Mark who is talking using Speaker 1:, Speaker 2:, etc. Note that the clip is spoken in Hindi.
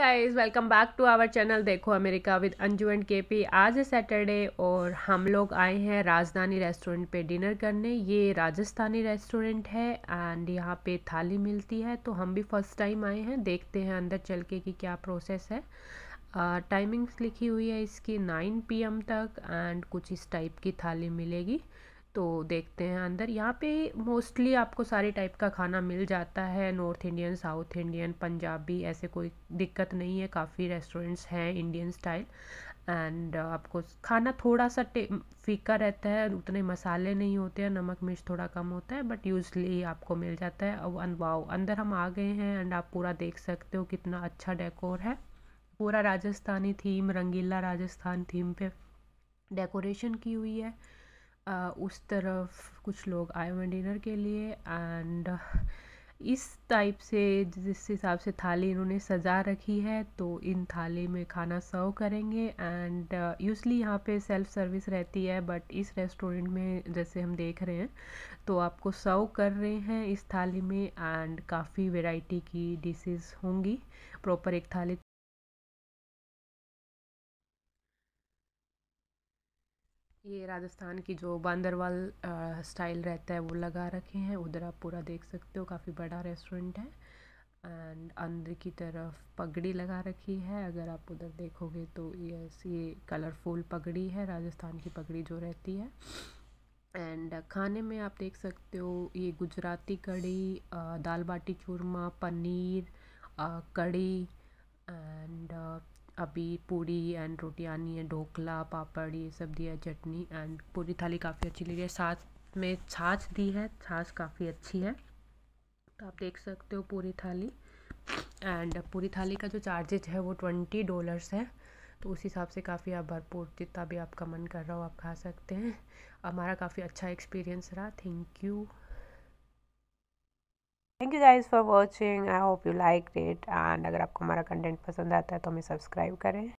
Speaker 1: guys welcome back to our channel देखो America with Anju and KP आज है सैटरडे और हम लोग आए हैं राजधानी रेस्टोरेंट पे डिनर करने ये राजस्थानी रेस्टोरेंट है एंड यहाँ पे थाली मिलती है तो हम भी फर्स्ट टाइम आए हैं देखते हैं अंदर चल के कि क्या प्रोसेस है टाइमिंग्स लिखी हुई है इसकी पी एम तक एंड कुछ इस टाइप की थाली मिलेगी तो देखते हैं अंदर यहाँ पे मोस्टली आपको सारे टाइप का खाना मिल जाता है north Indian south Indian Punjabi ऐसे कोई दिक्कत नहीं है काफ़ी रेस्टोरेंट्स हैं इंडियन स्टाइल एंड आपको खाना थोड़ा सा फीका रहता है उतने मसाले नहीं होते हैं नमक मिर्च थोड़ा कम होता है बट यूजली आपको मिल जाता है और अनवाओ अंदर हम आ गए हैं एंड आप पूरा देख सकते हो कितना अच्छा डेकोर है पूरा राजस्थानी थीम रंगीला राजस्थान थीम पे डेकोरेशन की हुई है उस तरफ कुछ लोग आए हुए डिनर के लिए एंड इस टाइप से जिस हिसाब से थाली इन्होंने सजा रखी है तो इन थाली में खाना सर्व करेंगे एंड यूजली यहाँ पे सेल्फ सर्विस रहती है बट इस रेस्टोरेंट में जैसे हम देख रहे हैं तो आपको सर्व कर रहे हैं इस थाली में एंड काफ़ी वैरायटी की डिशेस होंगी प्रॉपर एक थाली ये राजस्थान की जो बांदरवाल स्टाइल रहता है वो लगा रखे हैं उधर आप पूरा देख सकते हो काफ़ी बड़ा रेस्टोरेंट है एंड अंदर की तरफ पगड़ी लगा रखी है अगर आप उधर देखोगे तो यस ये कलरफुल पगड़ी है राजस्थान की पगड़ी जो रहती है एंड खाने में आप देख सकते हो ये गुजराती कड़ी दाल बाटी चूरमा पनीर कड़ी एंड अभी पूरी एंड आनी है ढोकला पापड़ ये सब दिया चटनी एंड पूरी थाली काफ़ी अच्छी लगी है साथ में छाछ दी है छाछ काफ़ी अच्छी है तो आप देख सकते हो पूरी थाली एंड पूरी थाली का जो चार्जेज है वो ट्वेंटी डॉलर्स है तो उस हिसाब से काफ़ी आप भरपूर जितना भी आपका मन कर रहा हो आप खा सकते हैं हमारा काफ़ी अच्छा एक्सपीरियंस रहा thank you thank you guys for watching I hope you like it and अगर आपको हमारा कंटेंट पसंद आता है तो हमें सब्सक्राइब करें